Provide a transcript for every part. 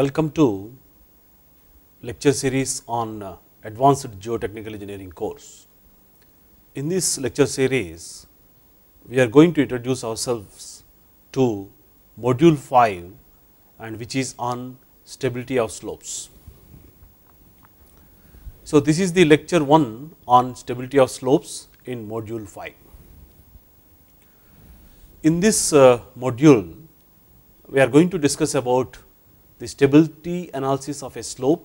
Welcome to lecture series on uh, advanced geotechnical engineering course. In this lecture series, we are going to introduce ourselves to module 5 and which is on stability of slopes. So, this is the lecture 1 on stability of slopes in module 5. In this uh, module, we are going to discuss about the stability analysis of a slope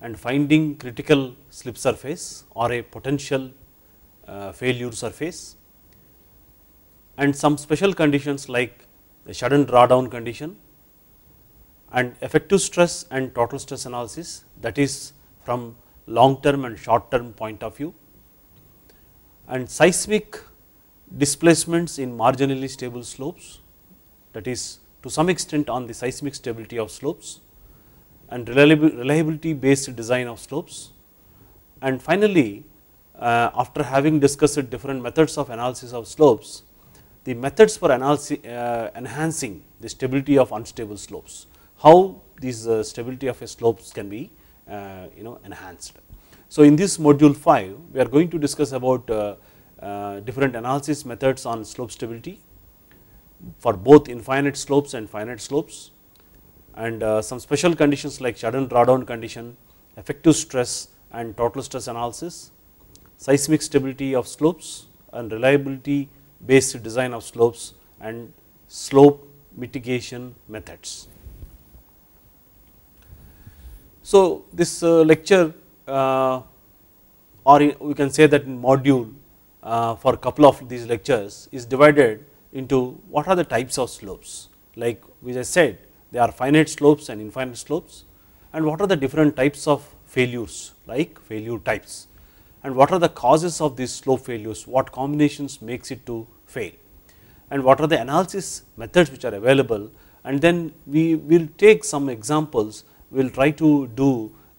and finding critical slip surface or a potential uh, failure surface and some special conditions like the sudden drawdown condition and effective stress and total stress analysis that is from long term and short term point of view and seismic displacements in marginally stable slopes that is to some extent on the seismic stability of slopes and reliability based design of slopes. And finally, uh, after having discussed different methods of analysis of slopes, the methods for uh, enhancing the stability of unstable slopes, how these uh, stability of slopes can be uh, you know enhanced. So, in this module 5, we are going to discuss about uh, uh, different analysis methods on slope stability, for both infinite slopes and finite slopes and uh, some special conditions like sudden drawdown condition, effective stress and total stress analysis, seismic stability of slopes and reliability based design of slopes and slope mitigation methods. So, this uh, lecture uh, or we can say that module uh, for couple of these lectures is divided into what are the types of slopes like we just said there are finite slopes and infinite slopes and what are the different types of failures like failure types and what are the causes of these slope failures what combinations makes it to fail and what are the analysis methods which are available and then we will take some examples we will try to do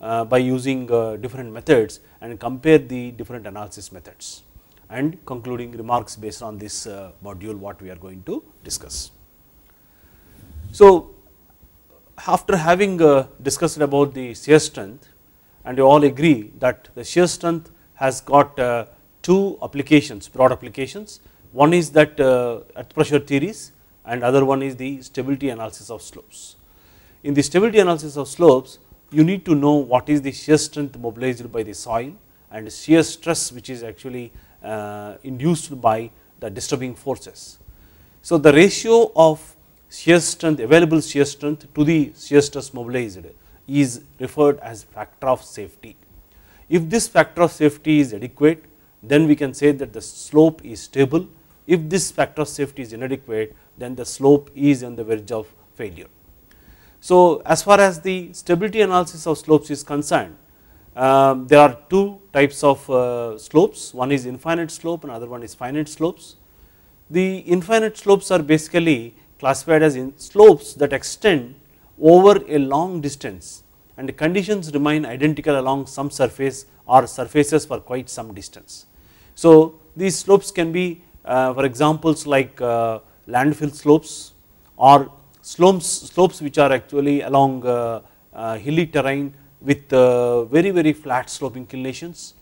uh, by using uh, different methods and compare the different analysis methods and concluding remarks based on this uh, module what we are going to discuss. So, after having uh, discussed about the shear strength and you all agree that the shear strength has got uh, two applications broad applications one is that uh, earth pressure theories and other one is the stability analysis of slopes. In the stability analysis of slopes you need to know what is the shear strength mobilized by the soil and shear stress which is actually uh, induced by the disturbing forces. So, the ratio of shear strength available shear strength to the shear stress mobilized is referred as factor of safety. If this factor of safety is adequate then we can say that the slope is stable. If this factor of safety is inadequate then the slope is on the verge of failure. So, as far as the stability analysis of slopes is concerned um, there are two types of uh, slopes, one is infinite slope and other one is finite slopes. The infinite slopes are basically classified as slopes that extend over a long distance and the conditions remain identical along some surface or surfaces for quite some distance. So these slopes can be uh, for examples like uh, landfill slopes or slopes, slopes which are actually along uh, uh, hilly terrain with uh, very very flat slope inclinations.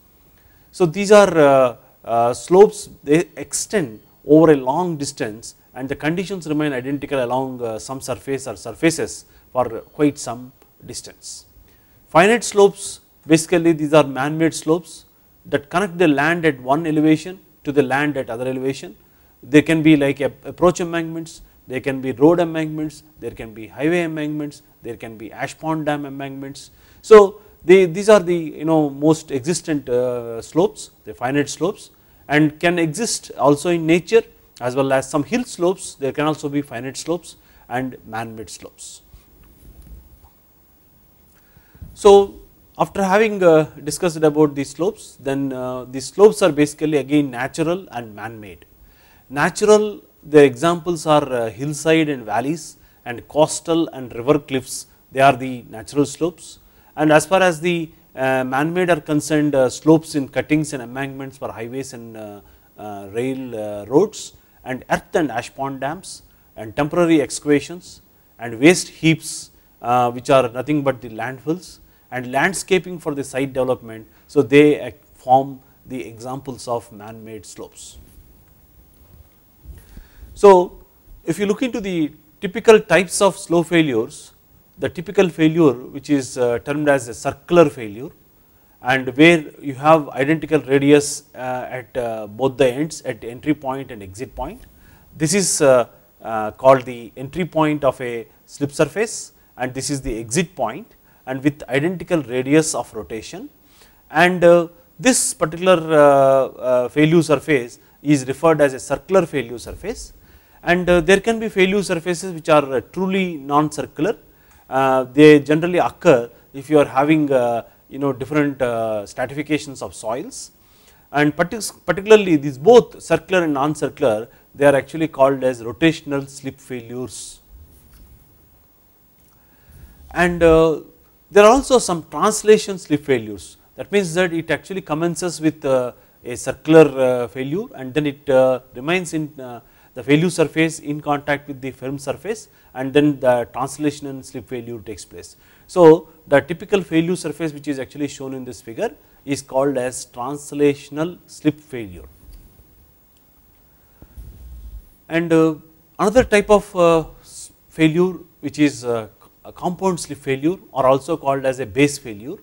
So these are uh, uh, slopes they extend over a long distance and the conditions remain identical along some surface or surfaces for quite some distance. Finite slopes basically these are man-made slopes that connect the land at one elevation to the land at other elevation. They can be like approach embankments, there can be road embankments, there can be highway embankments, there can be ash pond dam embankments, so they, these are the you know most existent uh, slopes, the finite slopes and can exist also in nature as well as some hill slopes, there can also be finite slopes and man-made slopes. So after having uh, discussed about these slopes, then uh, slopes are basically again natural and man-made. Natural, the examples are uh, hillside and valleys and coastal and river cliffs, they are the natural slopes. And as far as the uh, man-made are concerned uh, slopes in cuttings and embankments for highways and uh, rail roads and earth and ash pond dams and temporary excavations and waste heaps which are nothing but the landfills and landscaping for the site development. So, they form the examples of man-made slopes. So, if you look into the typical types of slope failures, the typical failure which is uh, termed as a circular failure and where you have identical radius uh, at uh, both the ends at entry point and exit point. This is uh, uh, called the entry point of a slip surface and this is the exit point and with identical radius of rotation and uh, this particular failure surface is referred as a circular failure surface and there can be failure surfaces which are truly non-circular uh, they generally occur if you are having uh, you know different uh, stratifications of soils and particularly these both circular and non-circular they are actually called as rotational slip failures. And there are also some translation slip failures that means that it actually commences with a circular failure and then it remains in the failure surface in contact with the firm surface and then the translation and slip failure takes place. So, the typical failure surface which is actually shown in this figure is called as translational slip failure. And uh, another type of uh, failure which is uh, a compound slip failure or also called as a base failure.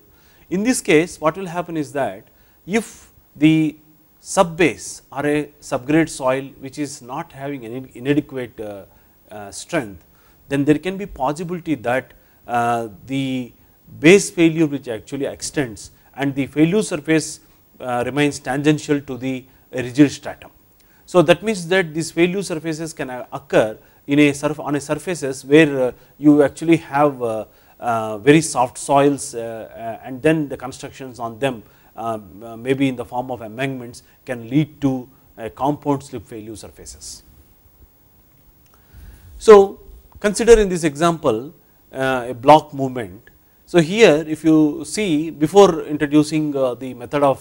In this case what will happen is that if the subbase or a subgrade soil which is not having any inadequate uh, uh, strength, then there can be possibility that uh, the base failure which actually extends and the failure surface uh, remains tangential to the rigid stratum. So that means that these failure surfaces can uh, occur in a surf on a surfaces where uh, you actually have very soft soils and then the constructions on them uh, uh, maybe in the form of amendments can lead to compound slip failure surfaces. So consider in this example uh, a block movement. So here if you see before introducing the method of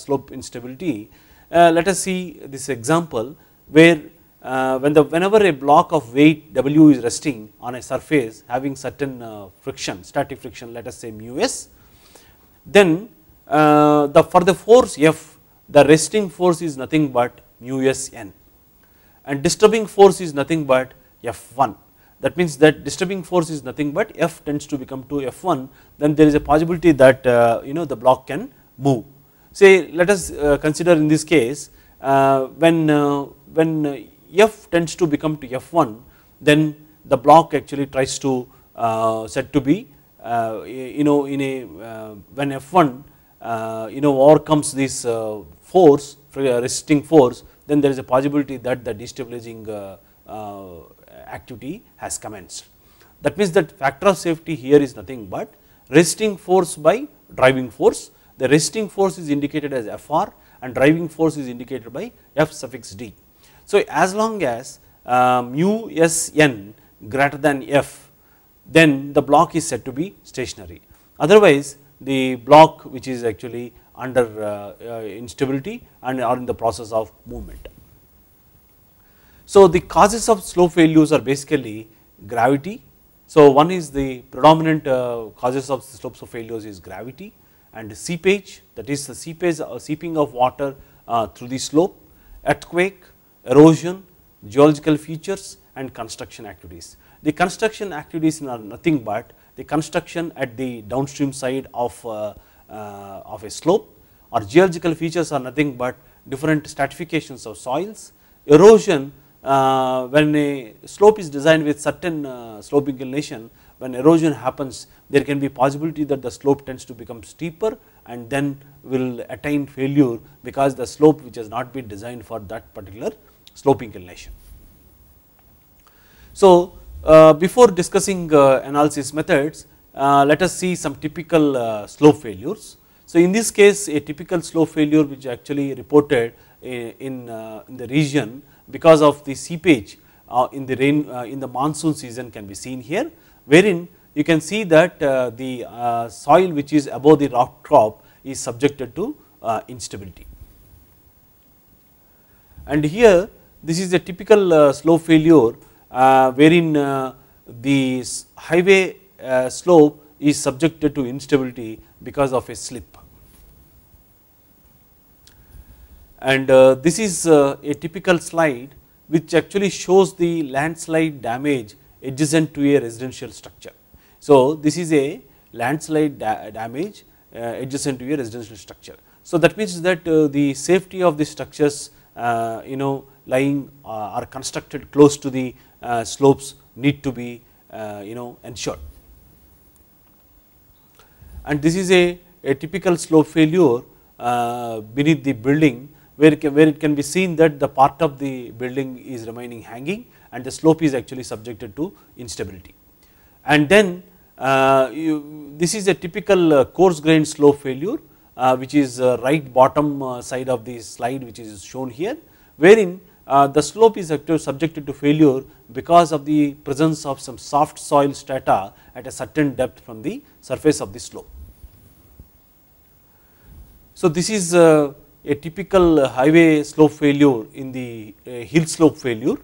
slope instability, let us see this example where when the whenever a block of weight W is resting on a surface having certain friction static friction let us say mu s then uh, the for the force F the resting force is nothing but mu s n and disturbing force is nothing but F1 that means that disturbing force is nothing but F tends to become to F1 then there is a possibility that uh, you know the block can move. Say let us uh, consider in this case uh, when uh, when F tends to become to F1 then the block actually tries to uh, said to be you know in a when F1 uh, you know overcomes this uh, force uh, resisting force then there is a possibility that the destabilizing activity has commenced. That means that factor of safety here is nothing but resisting force by driving force. The resisting force is indicated as Fr and driving force is indicated by F suffix d. So as long as uh, um, mu s n greater than F then the block is said to be stationary otherwise the block which is actually under uh, uh, instability and are in the process of movement. So the causes of slope failures are basically gravity. So one is the predominant uh, causes of slopes of failures is gravity and seepage that is the seepage uh, seeping of water uh, through the slope, earthquake, erosion, geological features and construction activities. The construction activities are nothing but the construction at the downstream side of, uh, uh, of a slope or geological features are nothing but different stratifications of soils. Erosion uh, when a slope is designed with certain uh, slope inclination when erosion happens there can be possibility that the slope tends to become steeper and then will attain failure because the slope which has not been designed for that particular slope inclination. So, uh, before discussing uh, analysis methods, uh, let us see some typical slope failures. So, in this case a typical slope failure which actually reported in, in the region because of the seepage in the rain in the monsoon season can be seen here wherein you can see that the soil which is above the rock crop is subjected to instability. And here this is a typical slope failure uh, wherein uh, the highway uh, slope is subjected to instability because of a slip. And this is a typical slide which actually shows the landslide damage adjacent to a residential structure. So, this is a landslide da damage adjacent to a residential structure. So, that means that the safety of the structures you know lying uh, are constructed close to the uh, slopes need to be uh, you know ensured. And this is a, a typical slope failure uh, beneath the building where it, can, where it can be seen that the part of the building is remaining hanging and the slope is actually subjected to instability. And then uh, you, this is a typical coarse grained slope failure uh, which is uh, right bottom uh, side of the slide which is shown here wherein uh, the slope is subjected to failure because of the presence of some soft soil strata at a certain depth from the surface of the slope. So this is uh, a typical highway slope failure in the uh, hill slope failure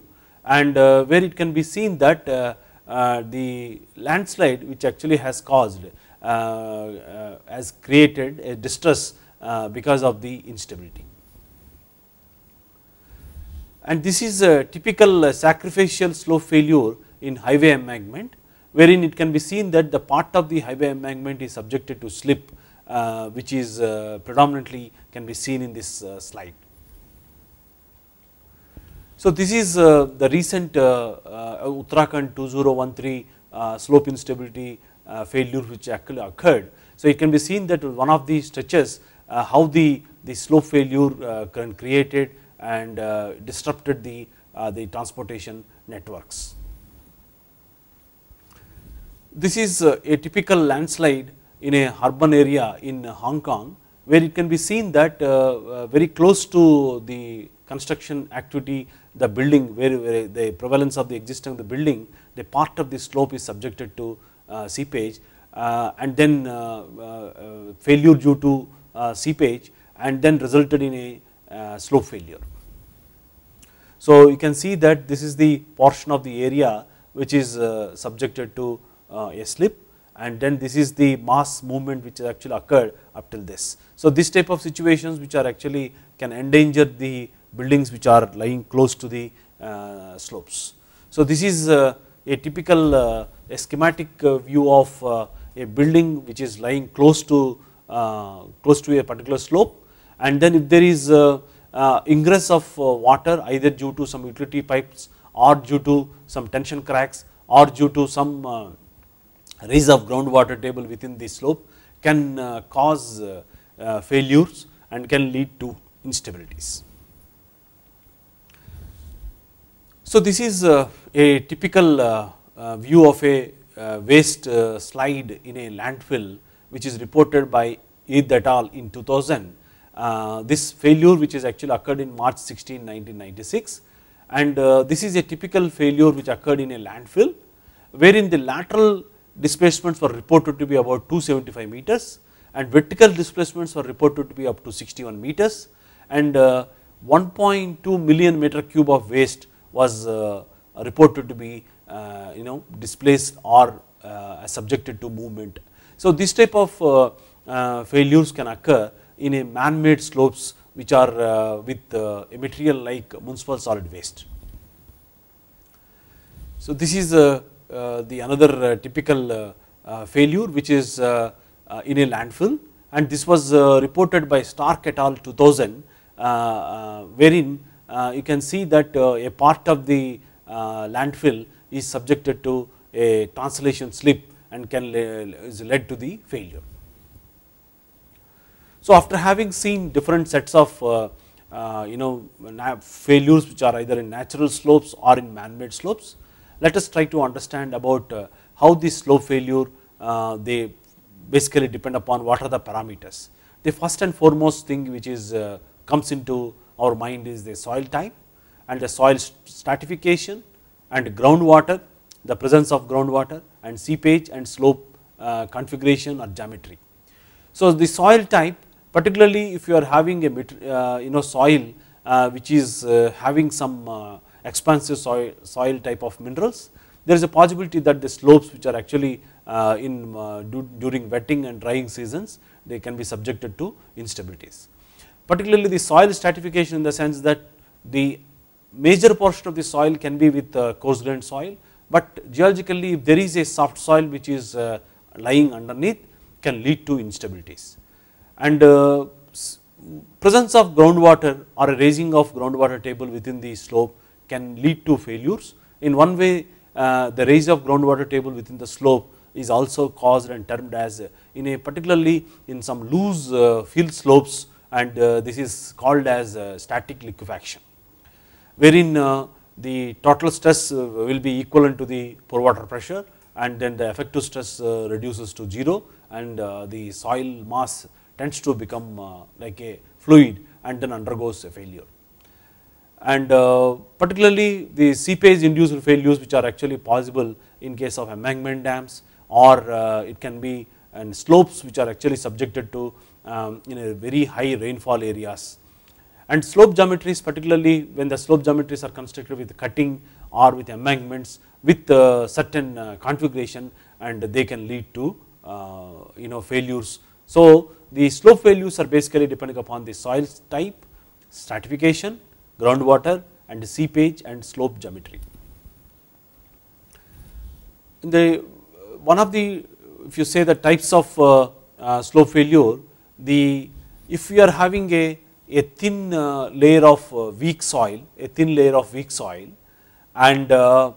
and uh, where it can be seen that the landslide which actually has caused has created a distress because of the instability and this is a typical uh, sacrificial slope failure in highway embankment wherein it can be seen that the part of the highway embankment is subjected to slip uh, which is uh, predominantly can be seen in this uh, slide. So this is uh, the recent uh, Uttarakhand 2013 slope instability failure which actually occurred. So it can be seen that one of the stretches how the, the slope failure can created and uh, disrupted the, uh, the transportation networks. This is uh, a typical landslide in a urban area in Hong Kong where it can be seen that very close to the construction activity the building where, where, the prevalence of the existing of the building the part of the slope is subjected to uh, seepage uh, and then uh, failure due to seepage and then resulted in a slope failure. So you can see that this is the portion of the area which is uh, subjected to uh, a slip and then this is the mass movement which has actually occurred up till this. So this type of situations which are actually can endanger the buildings which are lying close to the uh, slopes. So this is uh, a typical uh, a schematic uh, view of a building which is lying close to close to a particular slope and then if there is uh, ingress of uh, water either due to some utility pipes or due to some tension cracks or due to some uh, rise of groundwater table within the slope can cause failures and can lead to instabilities. So, this is a typical view of a waste slide in a landfill which is reported by Eid et al in 2000 uh, this failure which is actually occurred in March 16, 1996 and uh, this is a typical failure which occurred in a landfill wherein the lateral displacements were reported to be about 275 meters and vertical displacements were reported to be up to 61 meters and uh, 1.2 million meter cube of waste was uh, reported to be uh, you know displaced or subjected to movement. So, this type of failures can occur in a man-made slopes which are uh, with uh, a material like municipal solid waste. So, this is uh, uh the another uh, typical uh, failure which is in a landfill and this was reported by Stark et al 2000 wherein you can see that a part of the landfill is subjected to a translation slip and can is led to the failure. So after having seen different sets of uh, uh, you know failures which are either in natural slopes or in man-made slopes, let us try to understand about uh, how these slope failure uh, they basically depend upon what are the parameters. The first and foremost thing which is uh, comes into our mind is the soil type and the soil stratification and groundwater, the presence of groundwater and seepage and slope uh, configuration or geometry. So, the soil type particularly if you are having a uh, you know soil uh, which is uh, having some expansive soil, soil type of minerals, there is a possibility that the slopes which are actually in during wetting and drying seasons they can be subjected to instabilities. Particularly the soil stratification in the sense that the major portion of the soil can be with coarse grained soil, but geologically if there is a soft soil which is lying underneath can lead to instabilities and uh, presence of groundwater or a raising of groundwater table within the slope can lead to failures. In one way uh, the raise of groundwater table within the slope is also caused and termed as uh, in a particularly in some loose uh, field slopes and uh, this is called as uh, static liquefaction wherein the total stress will be equivalent to the pore water pressure and then the effective stress reduces to 0 and the soil mass tends to become uh, like a fluid and then undergoes a failure. And uh, particularly the seepage induced failures which are actually possible in case of embankment dams or uh, it can be and slopes which are actually subjected to um, in a very high rainfall areas. And slope geometries particularly when the slope geometries are constructed with cutting or with embankments with uh, certain uh, configuration and they can lead to uh, you know failures. So the slope values are basically depending upon the soil type, stratification, groundwater and seepage and slope geometry. In the uh, one of the if you say the types of uh, uh, slope failure, the if you are having a, a thin uh, layer of uh, weak soil, a thin layer of weak soil and uh,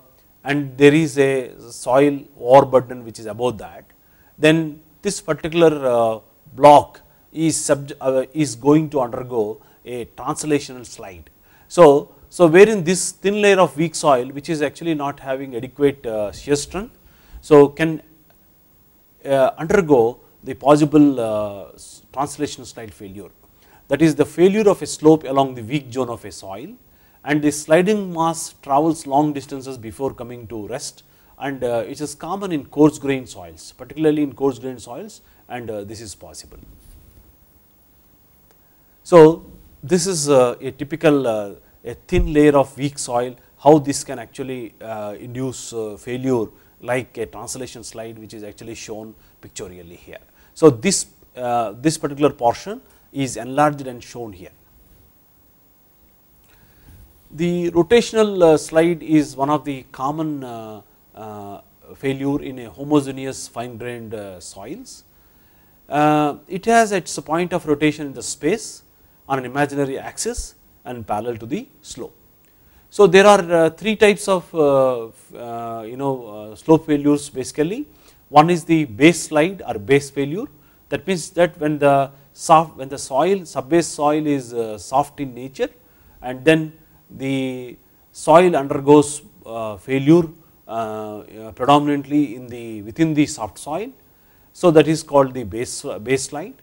and there is a soil overburden which is above that, then this particular block is, uh, is going to undergo a translational slide. So, so wherein this thin layer of weak soil which is actually not having adequate uh, shear strength, so can uh, undergo the possible uh, translational slide failure. That is the failure of a slope along the weak zone of a soil and the sliding mass travels long distances before coming to rest and uh, it is common in coarse grain soils, particularly in coarse grain soils and uh, this is possible. So, this is uh, a typical uh, a thin layer of weak soil how this can actually induce failure like a translation slide which is actually shown pictorially here. So, this, this particular portion is enlarged and shown here. The rotational slide is one of the common failure in a homogeneous fine grained soils uh, it has its point of rotation in the space on an imaginary axis and parallel to the slope. So there are uh, three types of uh, uh you know uh, slope failures basically. One is the base slide or base failure that means that when the soft when the soil subbase soil is uh, soft in nature and then the soil undergoes failure predominantly in the within the soft soil so that is called the base, base slide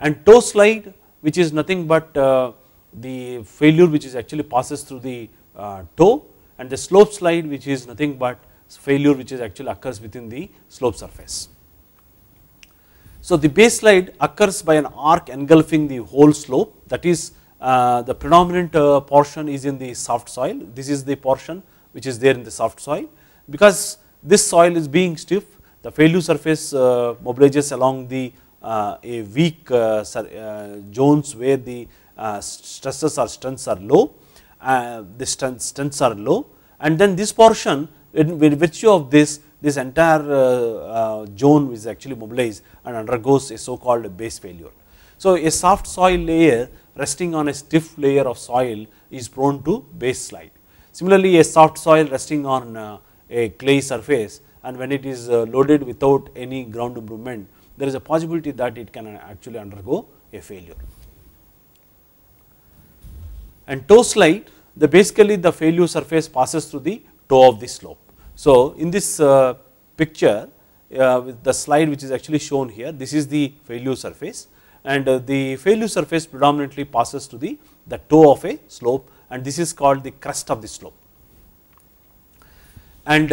and toe slide which is nothing but uh, the failure which is actually passes through the uh, toe and the slope slide which is nothing but failure which is actually occurs within the slope surface. So the base slide occurs by an arc engulfing the whole slope that is uh, the predominant uh, portion is in the soft soil. This is the portion which is there in the soft soil because this soil is being stiff the failure surface uh, mobilizes along the uh, a weak uh, zones where the stresses or strengths are low, the strengths are low and then this portion in, in virtue of this this entire zone is actually mobilized and undergoes a so called base failure. So, a soft soil layer resting on a stiff layer of soil is prone to base slide. Similarly, a soft soil resting on a clay surface and when it is uh, loaded without any ground improvement, there is a possibility that it can uh, actually undergo a failure. And toe slide, the basically the failure surface passes through the toe of the slope. So in this uh, picture, with the slide which is actually shown here, this is the failure surface and the failure surface predominantly passes to the, the toe of a slope and this is called the crest of the slope. And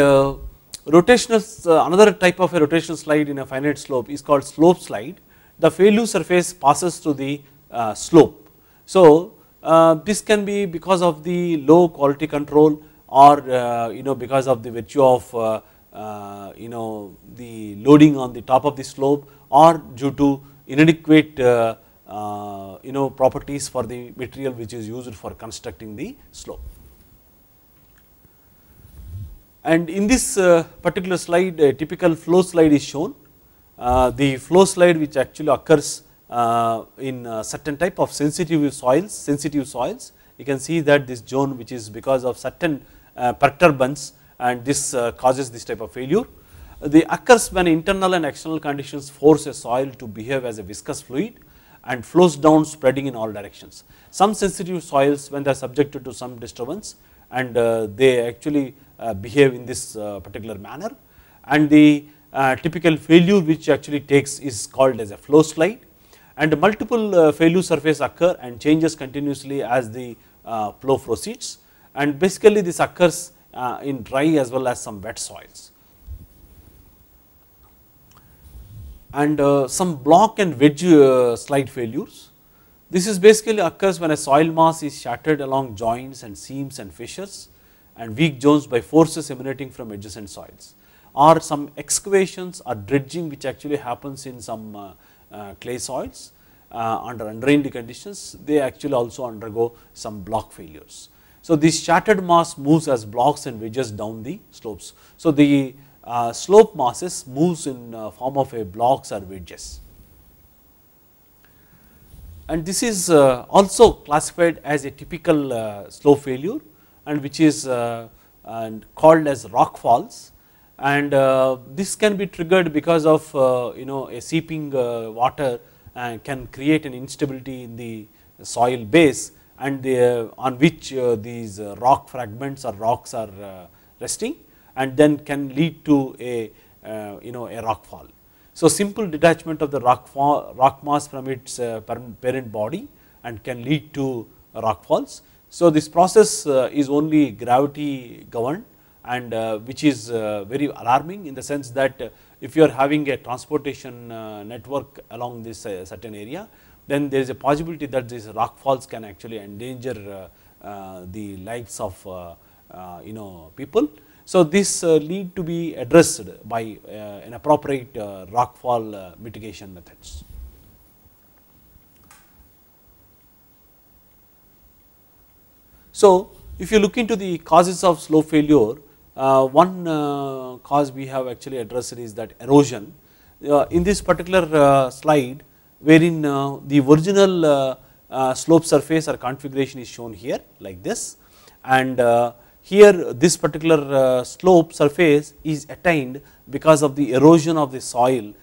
rotational uh, another type of a rotational slide in a finite slope is called slope slide. The failure surface passes through the uh, slope. So uh, this can be because of the low quality control or uh, you know because of the virtue of uh, you know the loading on the top of the slope or due to inadequate you know properties for the material which is used for constructing the slope. And in this uh, particular slide a typical flow slide is shown. Uh, the flow slide which actually occurs uh, in certain type of sensitive soils, sensitive soils. You can see that this zone which is because of certain perturbance and this causes this type of failure. The occurs when internal and external conditions force a soil to behave as a viscous fluid and flows down spreading in all directions. Some sensitive soils when they are subjected to some disturbance and they actually uh, behave in this uh, particular manner and the uh, typical failure which actually takes is called as a flow slide and multiple failure surface occur and changes continuously as the flow proceeds and basically this occurs in dry as well as some wet soils. and uh, some block and wedge uh, slide failures. This is basically occurs when a soil mass is shattered along joints and seams and fissures and weak zones by forces emanating from adjacent soils or some excavations or dredging which actually happens in some uh, uh, clay soils uh, under undrained conditions they actually also undergo some block failures. So, this shattered mass moves as blocks and wedges down the slopes. So, the uh, slope masses moves in uh, form of a blocks or wedges and this is uh, also classified as a typical slope failure and which is uh, and called as rock falls and uh, this can be triggered because of uh, you know a seeping water and can create an instability in the soil base and the, on which these rock fragments or rocks are resting and then can lead to a you know a rock fall. So, simple detachment of the rock, fall, rock mass from its parent body and can lead to rock falls. So this process uh, is only gravity governed and uh, which is uh, very alarming in the sense that if you are having a transportation network along this certain area, then there is a possibility that these rock falls can actually endanger the lives of you know people. So this need to be addressed by an appropriate rock fall mitigation methods. So if you look into the causes of slow failure, uh, one uh, cause we have actually addressed is that erosion. Uh, in this particular uh, slide wherein uh, the original uh, slope surface or configuration is shown here like this and here this particular slope surface is attained because of the erosion of the soil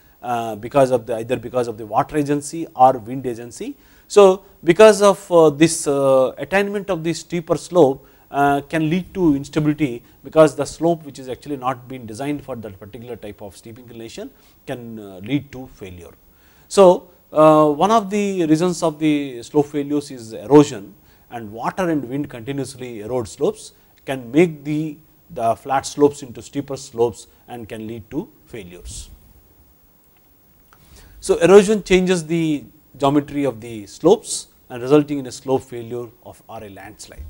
because of the either because of the water agency or wind agency so because of uh, this uh, attainment of this steeper slope uh, can lead to instability because the slope which is actually not been designed for that particular type of steep inclination can uh, lead to failure. So uh, one of the reasons of the slope failures is erosion and water and wind continuously erode slopes can make the, the flat slopes into steeper slopes and can lead to failures. So erosion changes the geometry of the slopes and resulting in a slope failure of or a landslide.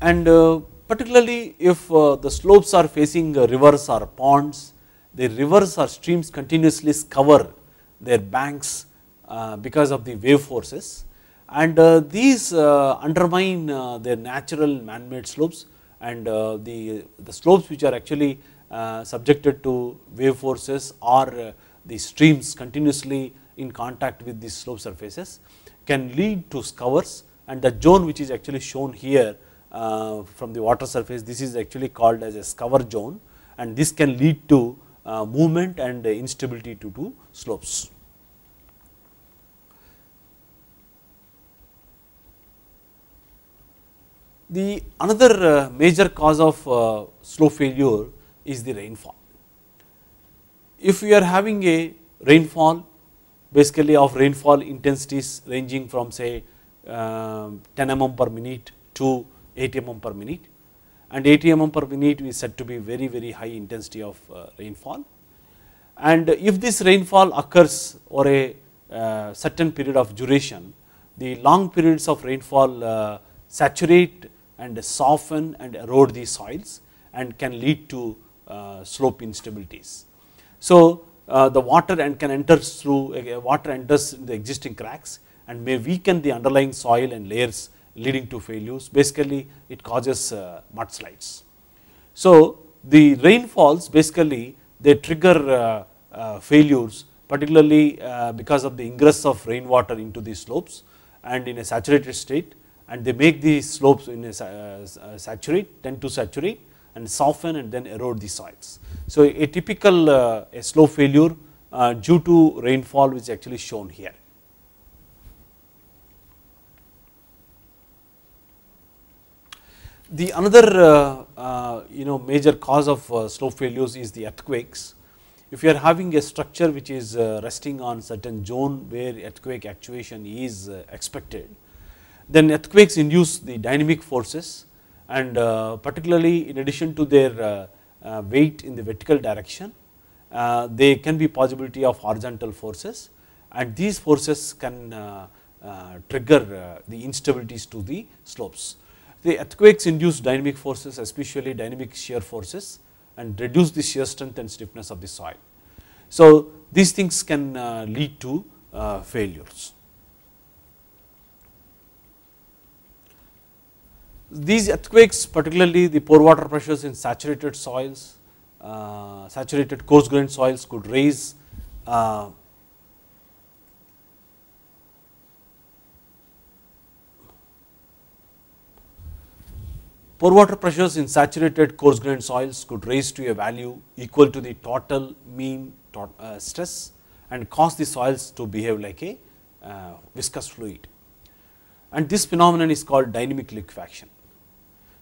And uh, particularly if uh, the slopes are facing uh, rivers or ponds, the rivers or streams continuously scour their banks uh, because of the wave forces and uh, these uh, undermine uh, their natural man-made slopes and uh, the, the slopes which are actually uh, subjected to wave forces or uh, the streams continuously in contact with these slope surfaces can lead to scours and the zone which is actually shown here uh, from the water surface this is actually called as a scour zone and this can lead to movement and instability due to slopes. The another major cause of slope failure is the rainfall. If we are having a rainfall basically of rainfall intensities ranging from say uh, 10 mm per minute to 80 mm per minute and 80 mm per minute is said to be very very high intensity of uh, rainfall and if this rainfall occurs over a uh, certain period of duration the long periods of rainfall uh, saturate and soften and erode the soils and can lead to uh, slope instabilities. So, uh, the water and can enter through uh, water enters the existing cracks and may weaken the underlying soil and layers leading to failures basically it causes mudslides. So, the rainfalls basically they trigger failures particularly because of the ingress of rainwater into the slopes and in a saturated state and they make the slopes in a saturate tend to saturate and soften and then erode the soils. So a typical uh, a slow failure uh, due to rainfall which is actually shown here. The another uh, uh you know major cause of uh, slow failures is the earthquakes. If you are having a structure which is uh, resting on certain zone where earthquake actuation is expected, then earthquakes induce the dynamic forces and uh, particularly in addition to their uh, uh, weight in the vertical direction, they can be possibility of horizontal forces and these forces can trigger the instabilities to the slopes. The earthquakes induce dynamic forces especially dynamic shear forces and reduce the shear strength and stiffness of the soil. So, these things can lead to failures. these earthquakes particularly the pore water pressures in saturated soils, uh, saturated coarse grained soils could raise uh, pore water pressures in saturated coarse grained soils could raise to a value equal to the total mean tot, uh, stress and cause the soils to behave like a uh, viscous fluid and this phenomenon is called dynamic liquefaction.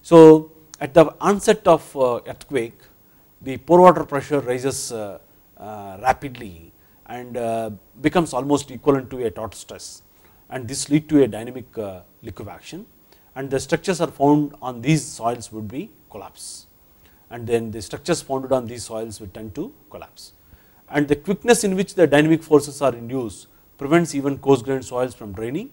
So, at the onset of uh, earthquake the pore water pressure rises uh, uh, rapidly and becomes almost equivalent to a taut stress and this lead to a dynamic liquefaction and the structures are found on these soils would be collapse and then the structures founded on these soils would tend to collapse. And the quickness in which the dynamic forces are induced prevents even coarse grained soils from draining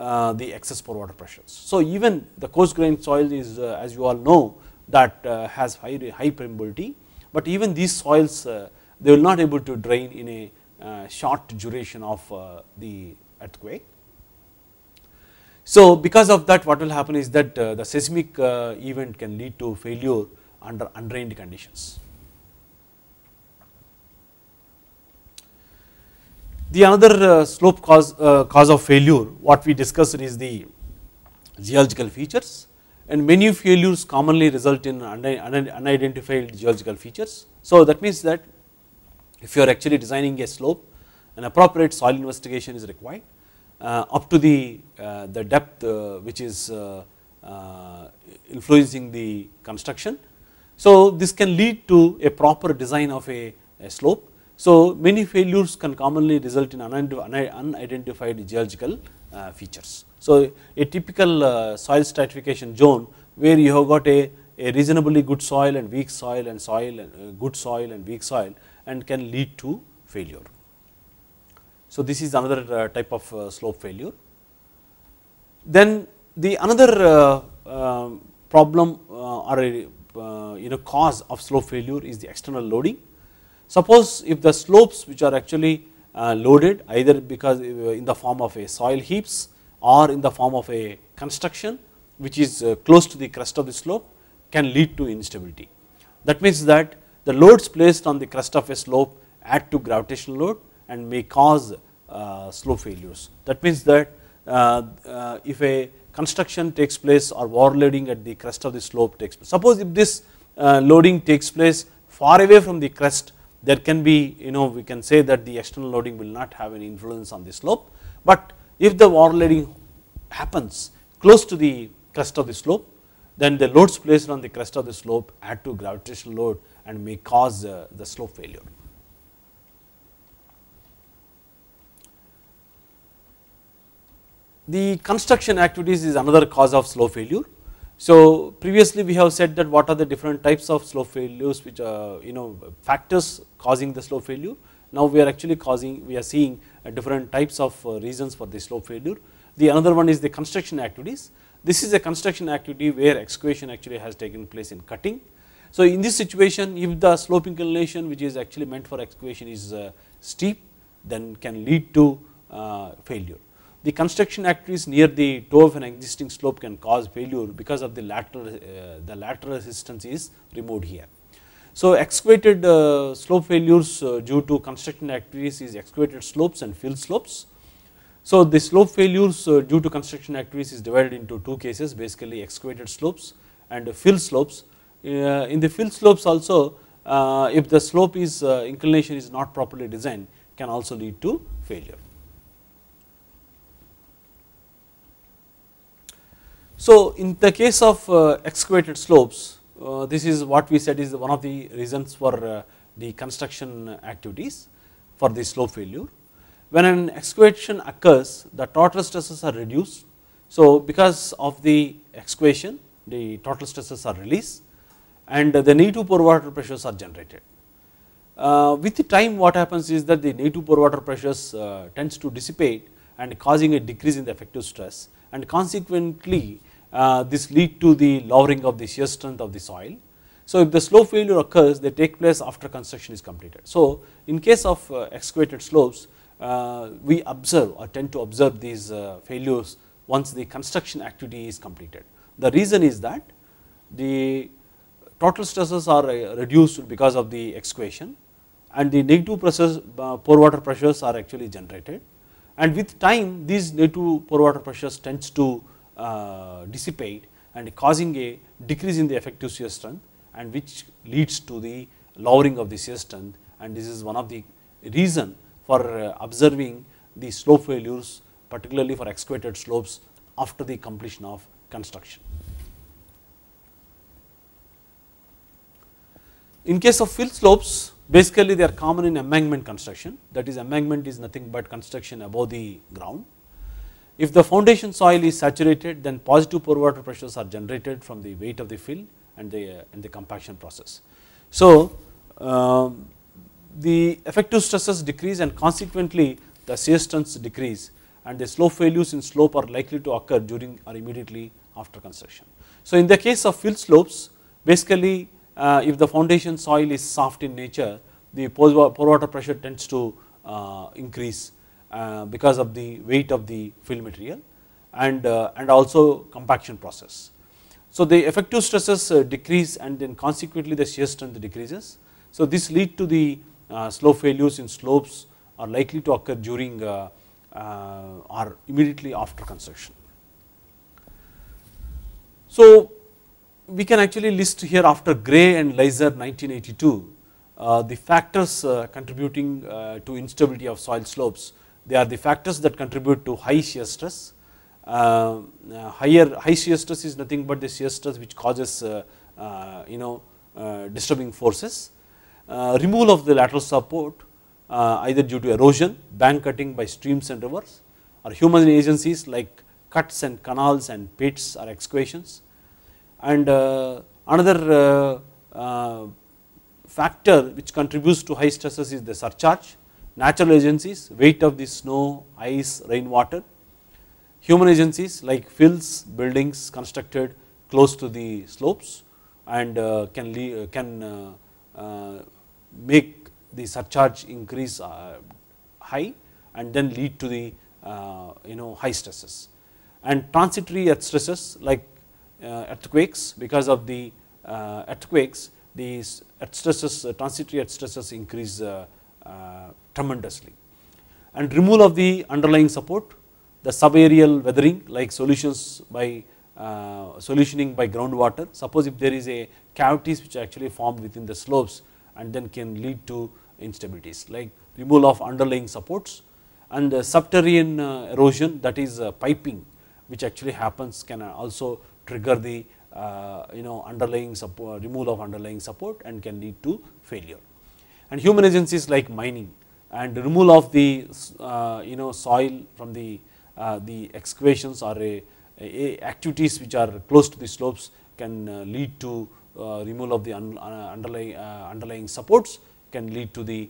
uh, the excess pore water pressures. So even the coarse grained soil is uh, as you all know that uh, has high, high permeability, but even these soils uh, they will not able to drain in a uh, short duration of the earthquake. So because of that what will happen is that the seismic event can lead to failure under undrained conditions. The another uh, slope cause, uh, cause of failure what we discussed is the geological features and many failures commonly result in unidentified geological features. So that means that if you are actually designing a slope an appropriate soil investigation is required uh, up to the, uh, the depth uh, which is uh, influencing the construction. So this can lead to a proper design of a, a slope so, many failures can commonly result in unidentified geological uh, features. So, a typical uh, soil stratification zone where you have got a, a, reasonably good soil and weak soil and soil and uh, good soil and weak soil and can lead to failure. So, this is another uh, type of uh, slope failure. Then the another uh, um, problem or a, you know cause of slope failure is the external loading Suppose if the slopes which are actually uh, loaded either because uh, in the form of a soil heaps or in the form of a construction which is uh, close to the crest of the slope can lead to instability. That means that the loads placed on the crest of a slope add to gravitational load and may cause uh, slope failures. That means that uh, uh, if a construction takes place or loading at the crest of the slope takes place. Suppose if this loading takes place far away from the crest there can be you know we can say that the external loading will not have any influence on the slope but if the overloading happens close to the crest of the slope then the loads placed on the crest of the slope add to gravitational load and may cause uh, the slope failure. The construction activities is another cause of slope failure so previously we have said that what are the different types of slow failures which are uh, you know factors causing the slow failure. Now we are actually causing we are seeing uh, different types of uh, reasons for the slow failure. The another one is the construction activities. This is a construction activity where excavation actually has taken place in cutting. So in this situation if the slope inclination which is actually meant for excavation is steep then can lead to failure the construction activities near the toe of an existing slope can cause failure because of the lateral, uh, the lateral resistance is removed here. So, excavated uh, slope failures uh, due to construction activities is excavated slopes and fill slopes. So, the slope failures uh, due to construction activities is divided into two cases basically excavated slopes and fill slopes. Uh, in the fill slopes also uh, if the slope is inclination is not properly designed can also lead to failure. So, in the case of uh, excavated slopes, uh, this is what we said is one of the reasons for uh, the construction activities for the slope failure. When an excavation occurs, the total stresses are reduced. So, because of the excavation, the total stresses are released and the native pore water pressures are generated. Uh, with the time what happens is that the native pore water pressures uh, tends to dissipate and causing a decrease in the effective stress and consequently uh, this lead to the lowering of the shear strength of the soil. So if the slope failure occurs they take place after construction is completed. So in case of uh, excavated slopes uh, we observe or tend to observe these uh, failures once the construction activity is completed. The reason is that the total stresses are uh, reduced because of the excavation and the negative pressures, pore water pressures are actually generated and with time these negative pore water pressures tends to uh, dissipate and causing a decrease in the effective shear strength and which leads to the lowering of the shear strength and this is one of the reason for uh, observing the slope failures particularly for excavated slopes after the completion of construction. In case of fill slopes basically they are common in embankment construction that is embankment is nothing but construction above the ground if the foundation soil is saturated then positive pore water pressures are generated from the weight of the fill and the, uh, and the compaction process. So, uh, the effective stresses decrease and consequently the shear strengths decrease and the slope failures in slope are likely to occur during or immediately after construction. So, in the case of fill slopes basically uh, if the foundation soil is soft in nature the pore water pressure tends to uh, increase uh, because of the weight of the fill material and, uh, and also compaction process. So the effective stresses uh, decrease and then consequently the shear strength decreases. So this lead to the uh, slow failures in slopes are likely to occur during or immediately after construction. So we can actually list here after Gray and Leiser 1982 uh, the factors uh, contributing uh, to instability of soil slopes they are the factors that contribute to high shear stress. Um, uh, higher high shear stress is nothing but the shear stress which causes uh, uh, you know uh, disturbing forces. removal of the lateral support either due to erosion, bank cutting by streams and rivers or human agencies like cuts and canals and pits or excavations. And uh, another uh, uh, factor which contributes to high stresses is the surcharge natural agencies, weight of the snow, ice, rainwater, human agencies like fills, buildings constructed close to the slopes and uh, can, leave, uh, can uh, uh, make the surcharge increase uh, high and then lead to the you know high stresses. And transitory earth stresses like earthquakes because of the earthquakes, these earth stresses, transitory earth stresses increase uh, tremendously. And removal of the underlying support, the subaerial weathering like solutions by uh, solutioning by groundwater. Suppose if there is a cavities which are actually formed within the slopes and then can lead to instabilities like removal of underlying supports and the subterranean uh, erosion that is uh, piping which actually happens can also trigger the uh, you know underlying support removal of underlying support and can lead to failure and human agencies like mining and removal of the uh, you know soil from the uh, the excavations or a, uh, a activities which are close to the slopes can uh, lead to uh, removal of the un, uh, underlying underlying supports can lead to the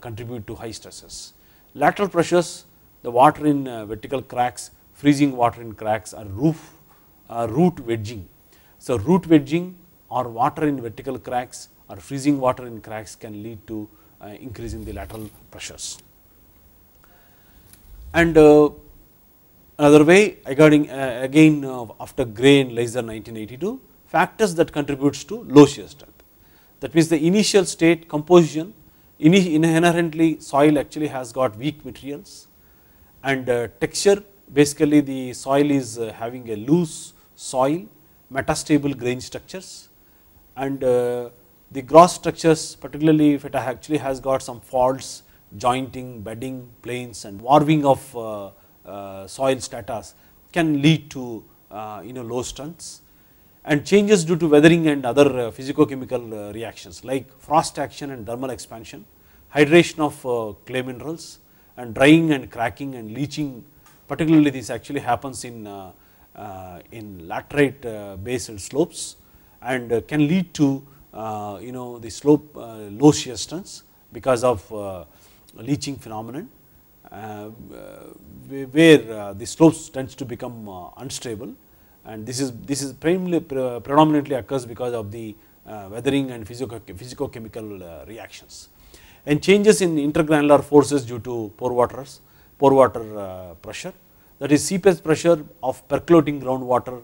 contribute to high stresses lateral pressures the water in vertical cracks freezing water in cracks or roof root wedging so root wedging or water in vertical cracks or freezing water in cracks can lead to uh, increase in the lateral pressures. And uh, another way regarding uh, again uh, after Gray and Leiser 1982 factors that contributes to low shear strength. That means the initial state composition inherently soil actually has got weak materials and uh, texture basically the soil is uh, having a loose soil metastable grain structures and the gross structures particularly if it actually has got some faults, jointing, bedding, planes and warping of uh, uh, soil status can lead to uh, you know low strengths and changes due to weathering and other uh, physicochemical uh, reactions like frost action and thermal expansion, hydration of uh, clay minerals and drying and cracking and leaching particularly this actually happens in, uh, in laterite basal slopes and can lead to uh, you know the slope uh, low shear stress because of uh, leaching phenomenon where the slopes tends to become unstable and this is this is primarily predominantly occurs because of the weathering and physicochemical reactions and changes in intergranular forces due to pore waters pore water pressure that is seepage pressure of percolating groundwater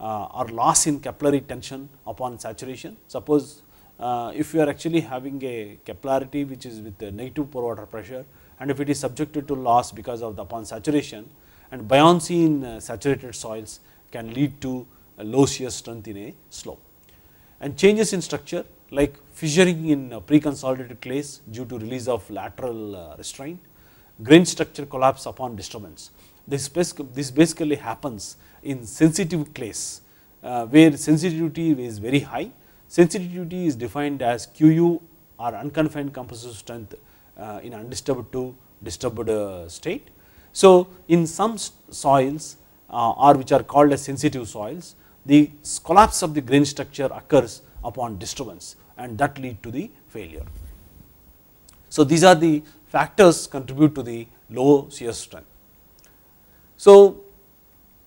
uh, or loss in capillary tension upon saturation. Suppose uh, if you are actually having a capillarity which is with a negative pore water pressure and if it is subjected to loss because of the upon saturation and buoyancy in uh, saturated soils can lead to low shear strength in a slope. And changes in structure like fissuring in pre-consolidated clays due to release of lateral restraint, grain structure collapse upon disturbance. This, this basically happens in sensitive clays uh, where sensitivity is very high. Sensitivity is defined as QU or unconfined compressive strength uh, in undisturbed to disturbed uh, state. So, in some soils uh, or which are called as sensitive soils, the collapse of the grain structure occurs upon disturbance and that lead to the failure. So, these are the factors contribute to the low shear strength. So,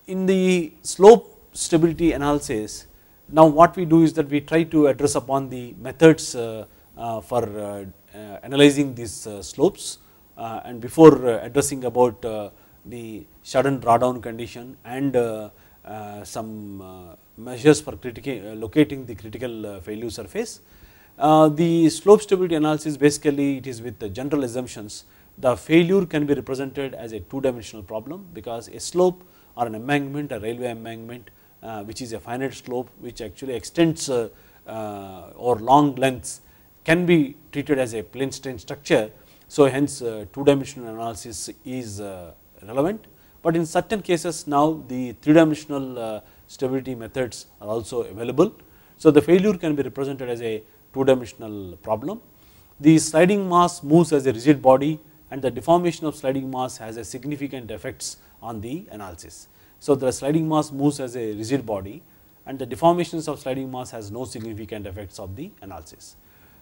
in the slope stability analysis, now what we do is that we try to address upon the methods uh, uh, for uh, analyzing these slopes and before addressing about the sudden drawdown condition and some measures for locating the critical failure surface. the slope stability analysis basically it is with the general assumptions the failure can be represented as a two dimensional problem because a slope or an embankment, a railway embankment, uh, which is a finite slope which actually extends uh, uh, or long lengths can be treated as a plane strain structure. So, hence uh, two dimensional analysis is uh, relevant, but in certain cases now the three dimensional uh, stability methods are also available. So, the failure can be represented as a two dimensional problem. The sliding mass moves as a rigid body and the deformation of sliding mass has a significant effects on the analysis. So, the sliding mass moves as a rigid body and the deformations of sliding mass has no significant effects of the analysis.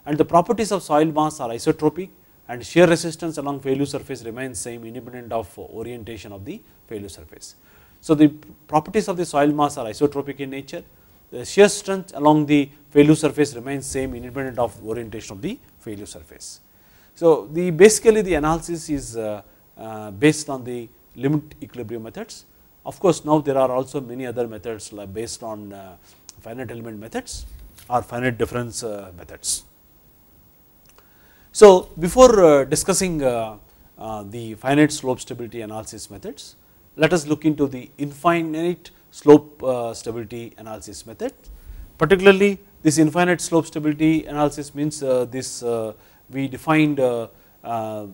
And the properties of soil mass are isotropic and shear resistance along failure surface remains same independent of orientation of the failure surface. So, the properties of the soil mass are isotropic in nature, the shear strength along the failure surface remains same independent of orientation of the failure surface. So, the basically the analysis is uh, uh, based on the limit equilibrium methods. Of course, now there are also many other methods like based on uh, finite element methods or finite difference uh, methods. So, before uh, discussing uh, uh, the finite slope stability analysis methods, let us look into the infinite slope uh, stability analysis method. Particularly, this infinite slope stability analysis means this we defined the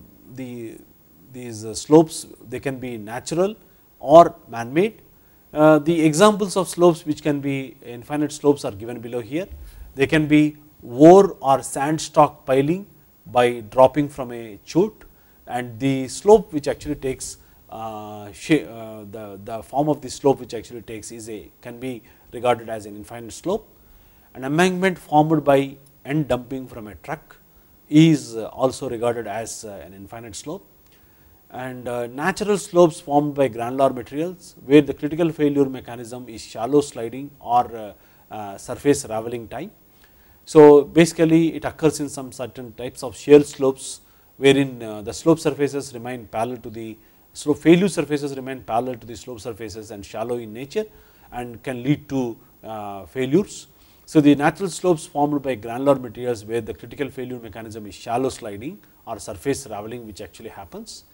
these uh, slopes they can be natural or man-made. Uh, the examples of slopes which can be infinite slopes are given below here. They can be ore or sand stock piling by dropping from a chute and the slope which actually takes uh, uh, the, the form of the slope which actually takes is a can be regarded as an infinite slope. An embankment formed by end dumping from a truck is also regarded as an infinite slope and uh, natural slopes formed by granular materials where the critical failure mechanism is shallow sliding or uh, uh surface raveling time. So, basically it occurs in some certain types of shear slopes wherein uh, the slope surfaces remain parallel to the slope failure surfaces remain parallel to the slope surfaces and shallow in nature and can lead to uh, failures. So, the natural slopes formed by granular materials where the critical failure mechanism is shallow sliding or surface raveling which actually happens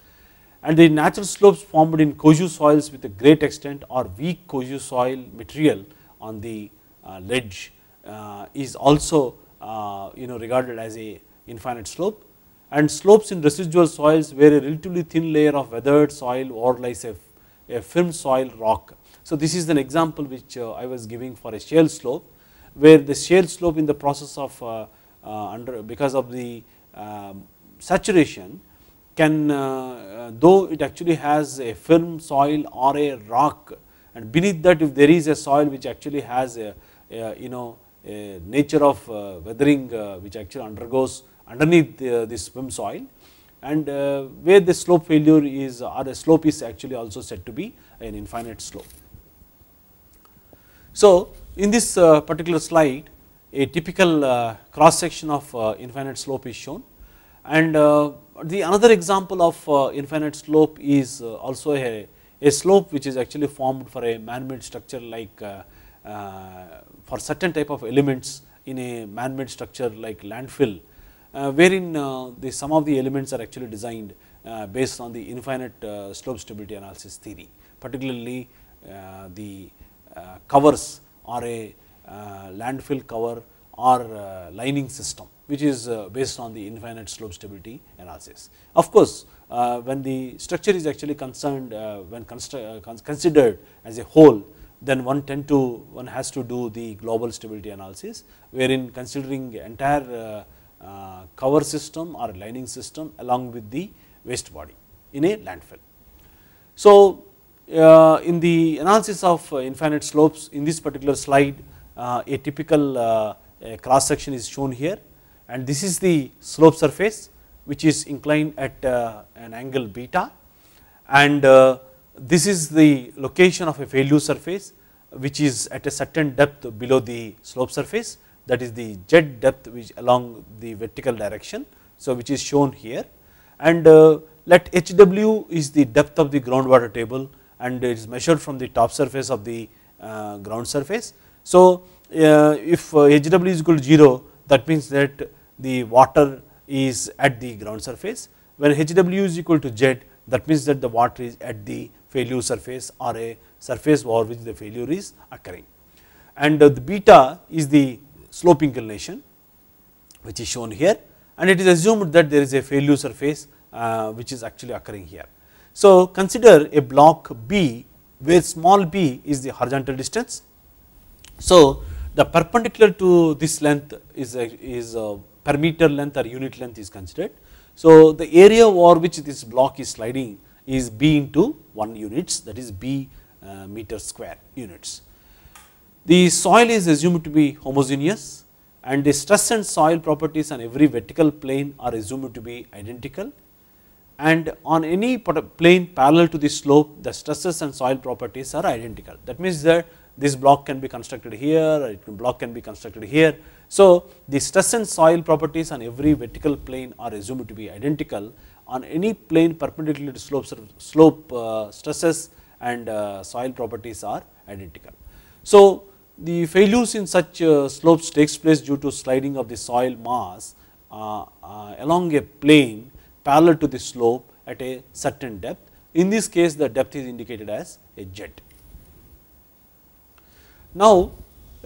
and the natural slopes formed in Koju soils with a great extent or weak Koju soil material on the uh, ledge uh, is also uh, you know regarded as a infinite slope and slopes in residual soils where a relatively thin layer of weathered soil overlies a, a firm soil rock. So this is an example which uh, I was giving for a shale slope where the shale slope in the process of uh, uh, under because of the um, saturation can uh, though it actually has a firm soil or a rock and beneath that if there is a soil which actually has a, a you know a nature of uh, weathering uh, which actually undergoes underneath this firm soil and where the slope failure is or the slope is actually also said to be an infinite slope. So in this particular slide a typical cross section of infinite slope is shown and uh, the another example of uh, infinite slope is uh, also a, a slope which is actually formed for a man-made structure like for certain type of elements in a man-made structure like landfill, wherein the some of the elements are actually designed based on the infinite slope stability analysis theory, particularly the covers or a landfill cover or lining system which is uh, based on the infinite slope stability analysis. Of course, uh, when the structure is actually concerned uh, when considered as a whole then one tend to one has to do the global stability analysis wherein considering entire cover system or lining system along with the waste body in a landfill. So, uh, in the analysis of infinite slopes in this particular slide uh, a typical uh, a cross section is shown here and this is the slope surface which is inclined at uh, an angle beta and uh, this is the location of a failure surface which is at a certain depth below the slope surface that is the jet depth which along the vertical direction. So, which is shown here and uh, let HW is the depth of the groundwater table and it is measured from the top surface of the uh, ground surface. So, uh, if HW uh, is equal to 0 that means that the water is at the ground surface. When HW is equal to Z, that means that the water is at the failure surface or a surface over which the failure is occurring. And uh, the beta is the slope inclination which is shown here and it is assumed that there is a failure surface uh, which is actually occurring here. So, consider a block B where small b is the horizontal distance. So, the perpendicular to this length is, a, is a per meter length or unit length is considered. So the area over which this block is sliding is B into 1 units that is B uh, meter square units. The soil is assumed to be homogeneous and the stress and soil properties on every vertical plane are assumed to be identical and on any plane parallel to the slope the stresses and soil properties are identical. That means that this block can be constructed here, or block can be constructed here so, the stress and soil properties on every vertical plane are assumed to be identical on any plane perpendicular to slope, slope uh, stresses and uh, soil properties are identical. So, the failures in such uh, slopes takes place due to sliding of the soil mass uh, uh, along a plane parallel to the slope at a certain depth. In this case the depth is indicated as a jet. Now,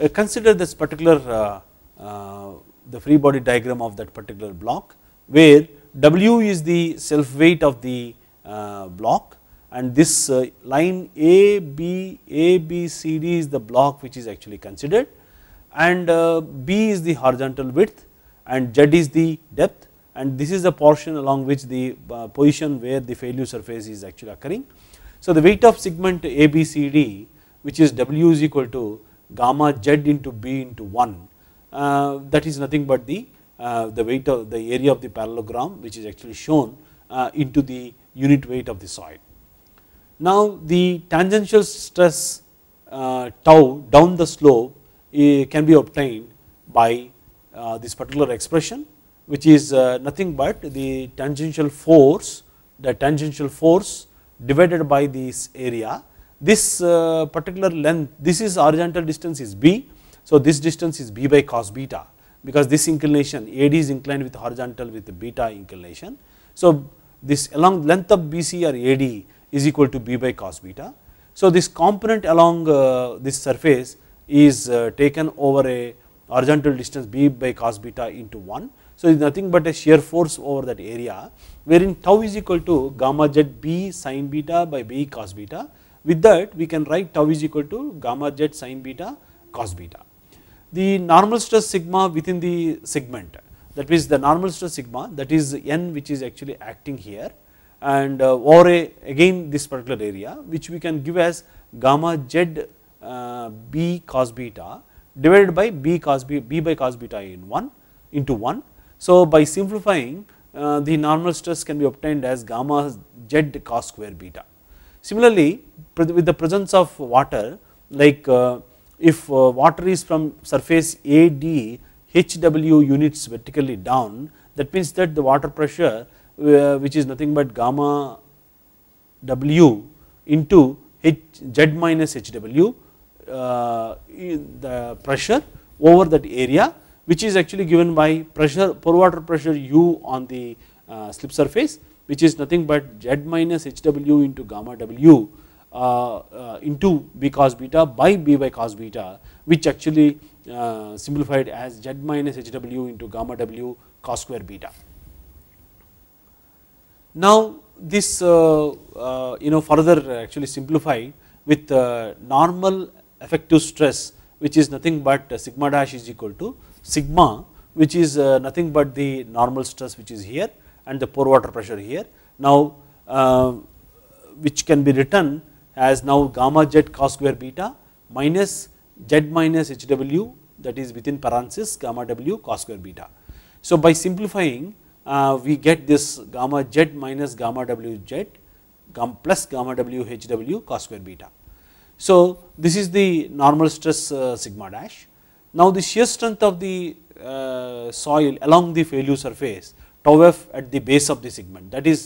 uh, consider this particular uh, the free body diagram of that particular block where W is the self weight of the uh, block and this uh, line A B A B C D is the block which is actually considered and uh, B is the horizontal width and Z is the depth and this is the portion along which the uh, position where the failure surface is actually occurring. So the weight of segment A B C D which is W is equal to gamma Z into B into 1 uh, that is nothing but the, uh, the weight of the area of the parallelogram which is actually shown uh, into the unit weight of the soil. Now the tangential stress tau down the slope eh, can be obtained by this particular expression which is nothing but the tangential force, the tangential force divided by this area. This particular length, this is horizontal distance is b so, this distance is b by cos beta because this inclination AD is inclined with horizontal with beta inclination. So, this along length of BC or AD is equal to b by cos beta. So, this component along uh, this surface is uh, taken over a horizontal distance b by cos beta into 1. So, it is nothing but a shear force over that area wherein tau is equal to gamma z b sine beta by b cos beta. With that we can write tau is equal to gamma z sine beta cos beta the normal stress sigma within the segment that means the normal stress sigma that is n which is actually acting here and uh, or a, again this particular area which we can give as gamma z uh, b cos beta divided by b cos b, b by cos beta in 1 into 1. So by simplifying uh, the normal stress can be obtained as gamma z cos square beta. Similarly with the presence of water like uh, if uh, water is from surface AD HW units vertically down that means that the water pressure uh, which is nothing but gamma W into H Z minus HW uh, the pressure over that area which is actually given by pressure pore water pressure U on the slip surface which is nothing but Z minus HW into gamma W uh, uh, into b cos beta by b by cos beta which actually uh, simplified as z minus hw into gamma w cos square beta. Now this you know further actually simplified with normal effective stress which is nothing but sigma dash is equal to sigma which is nothing but the normal stress which is here and the pore water pressure here. Now which can be written as now gamma z cos square beta minus z minus hw that is within parenthesis gamma w cos square beta. So by simplifying uh, we get this gamma z minus gamma w z plus gamma w hw cos square beta. So this is the normal stress uh, sigma dash. Now the shear strength of the uh, soil along the failure surface tau f at the base of the segment that is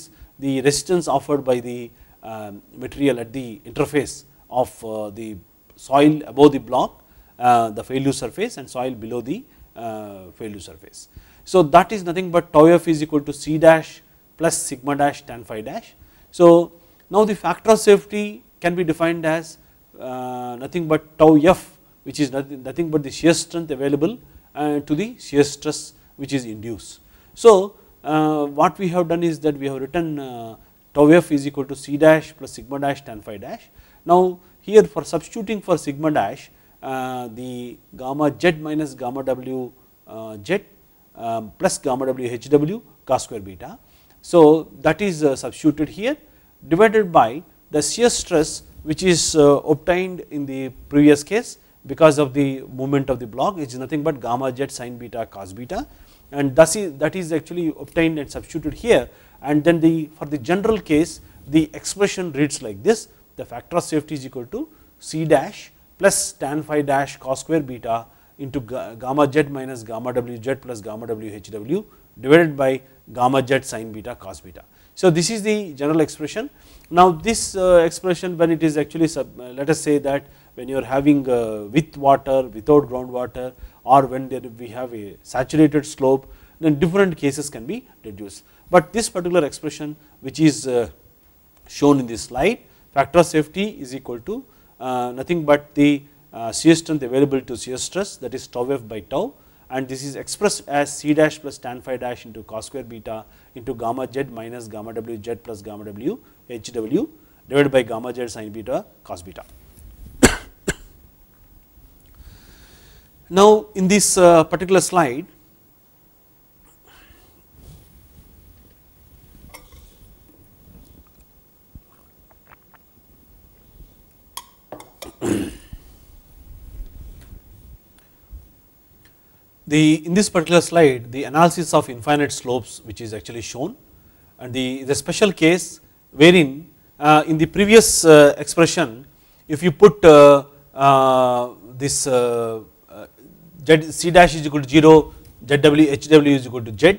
the resistance offered by the um, material at the interface of uh, the soil above the block, uh, the failure surface and soil below the uh, failure surface. So that is nothing but tau f is equal to c dash plus sigma dash tan phi dash. So now the factor of safety can be defined as uh, nothing but tau f which is nothing, nothing but the shear strength available uh, to the shear stress which is induced. So uh, what we have done is that we have written tau f is equal to c dash plus sigma dash tan phi dash. Now here for substituting for sigma dash uh, the gamma z minus gamma w uh, z uh, plus gamma w h w cos square beta. So that is uh, substituted here divided by the shear stress which is uh, obtained in the previous case because of the movement of the block is nothing but gamma z sine beta cos beta and thus is, that is actually obtained and substituted here and then the for the general case the expression reads like this the factor of safety is equal to C dash plus tan phi dash cos square beta into gamma z minus gamma w z plus gamma w h w divided by gamma z sine beta cos beta. So, this is the general expression. Now, this uh, expression when it is actually sub, uh, let us say that when you are having uh, with water, without groundwater or when we have a saturated slope then different cases can be deduced. But this particular expression which is uh, shown in this slide factor of safety is equal to uh, nothing but the uh, stress strength available to shear stress that is tau f by tau and this is expressed as c dash plus tan phi dash into cos square beta into gamma z minus gamma w z plus gamma w h w divided by gamma z sin beta cos beta. now in this particular slide The, in this particular slide, the analysis of infinite slopes which is actually shown and the, the special case wherein uh, in the previous uh, expression if you put uh, uh this uh, uh, z c dash is equal to 0 z w h w is equal to z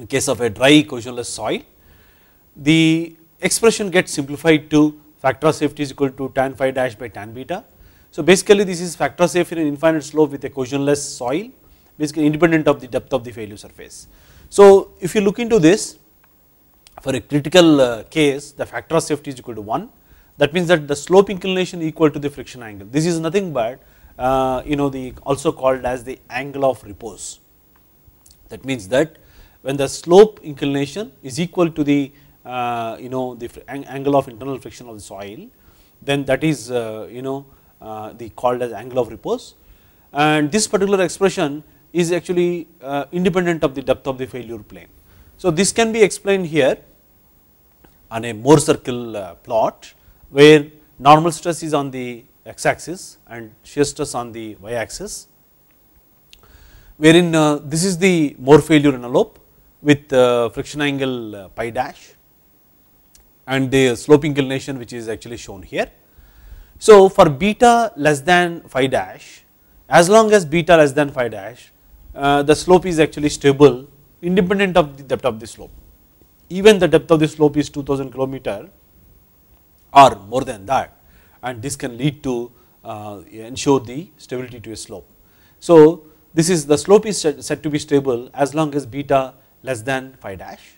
in case of a dry cohesionless soil the expression gets simplified to factor of safety is equal to tan phi dash by tan beta so basically this is factor safe in an infinite slope with a cohesionless soil basically independent of the depth of the failure surface. So if you look into this for a critical uh, case the factor of safety is equal to 1 that means that the slope inclination equal to the friction angle this is nothing but uh, you know the also called as the angle of repose that means that when the slope inclination is equal to the uh, you know the angle of internal friction of the soil then that is uh, you know uh, the called as angle of repose and this particular expression is actually uh, independent of the depth of the failure plane. So, this can be explained here on a Mohr circle uh, plot where normal stress is on the x axis and shear stress on the y axis wherein uh, this is the Mohr failure envelope with uh, friction angle pi dash and the sloping inclination which is actually shown here. So for beta less than phi dash, as long as beta less than phi dash, uh, the slope is actually stable independent of the depth of the slope. Even the depth of the slope is 2000 kilometer or more than that and this can lead to uh, ensure the stability to a slope. So this is the slope is said to be stable as long as beta less than phi dash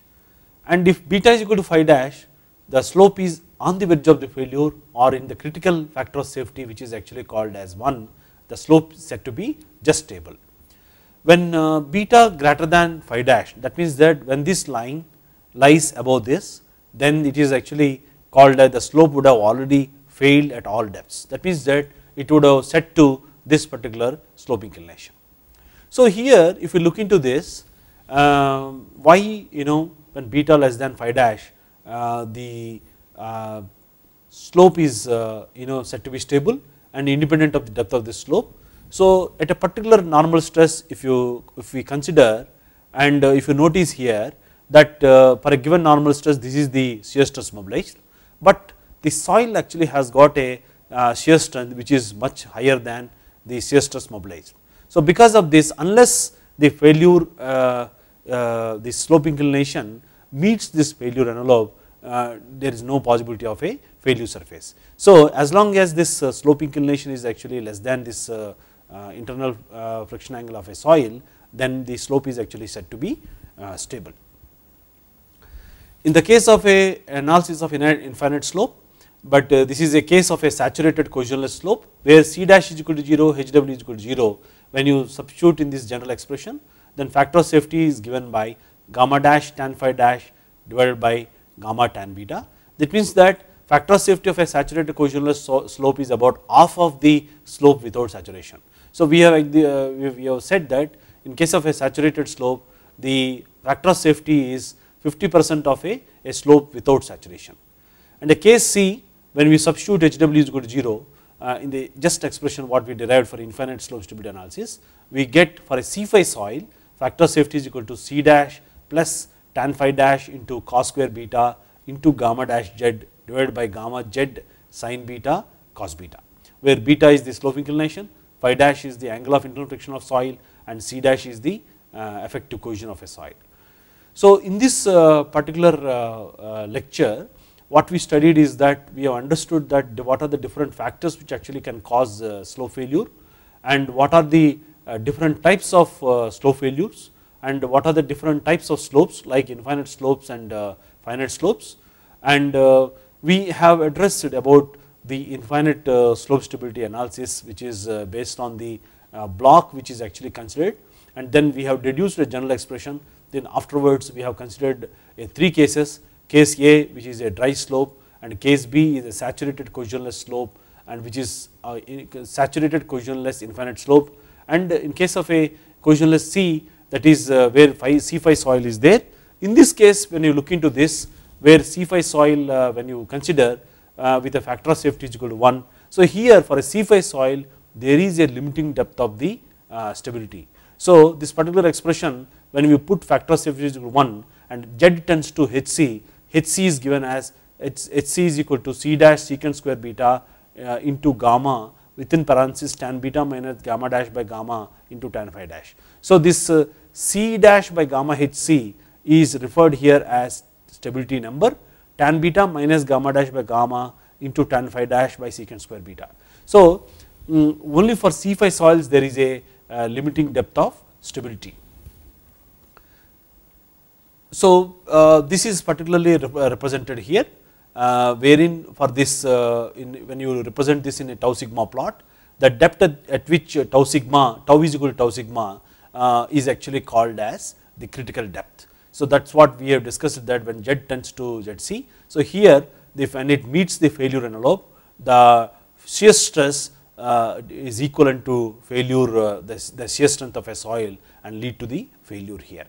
and if beta is equal to phi dash the slope is on the verge of the failure or in the critical factor of safety which is actually called as 1 the slope is said to be just stable. When uh, beta greater than phi dash that means that when this line lies above this then it is actually called as the slope would have already failed at all depths that means that it would have set to this particular slope inclination. So here if you look into this uh, why you know when beta less than phi dash uh, the uh, slope is uh, you know said to be stable and independent of the depth of the slope. So at a particular normal stress if you if we consider and uh, if you notice here that for a given normal stress this is the shear stress mobilized but the soil actually has got a shear strength which is much higher than the shear stress mobilized. So because of this unless the failure uh, uh, the slope inclination meets this failure envelope uh, there is no possibility of a failure surface. So as long as this uh, slope inclination is actually less than this uh, internal friction angle of a soil then the slope is actually said to be stable. In the case of a analysis of infinite slope but this is a case of a saturated cohesionless slope where c dash is equal to 0 h w is equal to 0 when you substitute in this general expression then factor of safety is given by gamma dash tan phi dash divided by gamma tan beta. That means that factor of safety of a saturated cohesionless slope is about half of the slope without saturation. So uh, we have, we have said that in case of a saturated slope the factor of safety is 50 percent of a, a slope without saturation. And the case C when we substitute HW is equal to 0 uh, in the just expression what we derived for infinite slope stability analysis we get for a C phi soil factor of safety is equal to C dash plus tan phi dash into cos square beta into gamma dash z divided by gamma z sine beta cos beta, where beta is the slope inclination, phi dash is the angle of internal friction of soil and c dash is the uh, effective cohesion of a soil. So, in this uh, particular uh, uh lecture what we studied is that we have understood that what are the different factors which actually can cause uh, slope failure and what are the uh, different types of slope failures and what are the different types of slopes like infinite slopes and uh, finite slopes and uh, we have addressed about the infinite uh, slope stability analysis which is based on the block which is actually considered and then we have deduced a general expression then afterwards we have considered three cases case A which is a dry slope and case B is a saturated cohesionless slope and which is saturated cohesionless infinite slope and in case of a cohesionless C that is uh, where C5 soil is there. In this case when you look into this where C5 soil uh, when you consider uh, with a factor of safety is equal to 1. So here for a C5 soil there is a limiting depth of the stability. So this particular expression when we put factor of safety is equal to 1 and Z tends to HC, HC is given as HC is equal to C dash secant square beta into gamma within parenthesis tan beta minus gamma dash by gamma into tan phi dash. So, this uh, C dash by gamma HC is referred here as stability number tan beta minus gamma dash by gamma into tan phi dash by secant square beta. So, mm, only for C phi soils there is a uh, limiting depth of stability. So, uh, this is particularly represented here uh, wherein for this uh, when you represent this in a tau sigma plot the depth at, at which uh, tau sigma tau is equal to tau sigma uh, is actually called as the critical depth. So that is what we have discussed that when z tends to zc. So here if when it meets the failure envelope the shear stress uh, is equivalent to failure uh, the, the shear strength of a soil and lead to the failure here.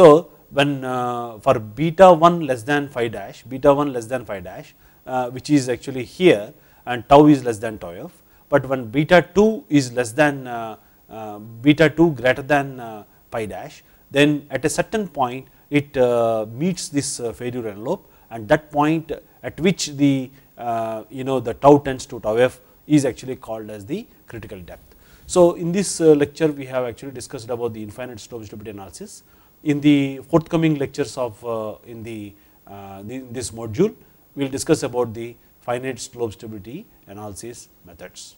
So when uh, for beta 1 less than phi dash, beta 1 less than phi dash uh, which is actually here and tau is less than tau f, but when beta 2 is less than uh, uh beta 2 greater than uh, pi dash then at a certain point it uh, meets this uh, envelope and that point at which the you know the tau tends to tau f is actually called as the critical depth. So in this lecture we have actually discussed about the infinite slope stability analysis in the forthcoming lectures of uh, in uh, the, this module we will discuss about the finite slope stability analysis methods.